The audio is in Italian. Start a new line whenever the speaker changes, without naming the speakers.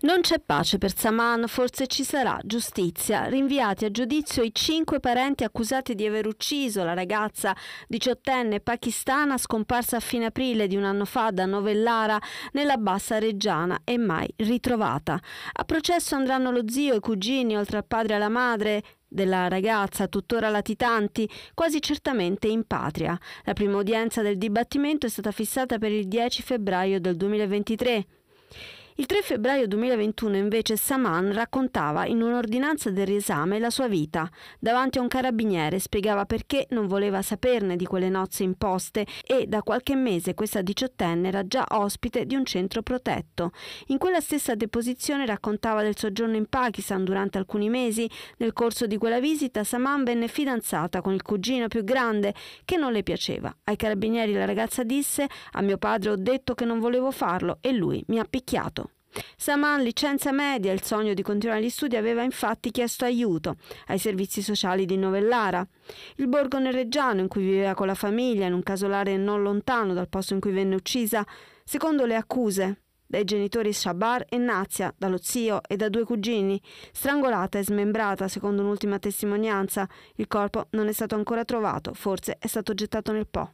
Non c'è pace per Saman, forse ci sarà giustizia. Rinviati a giudizio i cinque parenti accusati di aver ucciso la ragazza diciottenne pakistana scomparsa a fine aprile di un anno fa da Novellara nella bassa reggiana e mai ritrovata. A processo andranno lo zio, e i cugini, oltre al padre e alla madre, della ragazza, tuttora latitanti, quasi certamente in patria. La prima udienza del dibattimento è stata fissata per il 10 febbraio del 2023. Il 3 febbraio 2021 invece Saman raccontava in un'ordinanza del riesame la sua vita. Davanti a un carabiniere spiegava perché non voleva saperne di quelle nozze imposte e da qualche mese questa diciottenne era già ospite di un centro protetto. In quella stessa deposizione raccontava del soggiorno in Pakistan durante alcuni mesi. Nel corso di quella visita Saman venne fidanzata con il cugino più grande che non le piaceva. Ai carabinieri la ragazza disse a mio padre ho detto che non volevo farlo e lui mi ha picchiato. Saman, licenza media, il sogno di continuare gli studi, aveva infatti chiesto aiuto ai servizi sociali di Novellara. Il borgo nereggiano in cui viveva con la famiglia, in un casolare non lontano dal posto in cui venne uccisa, secondo le accuse dai genitori Shabar e Nazia, dallo zio e da due cugini, strangolata e smembrata secondo un'ultima testimonianza. Il corpo non è stato ancora trovato, forse è stato gettato nel Po.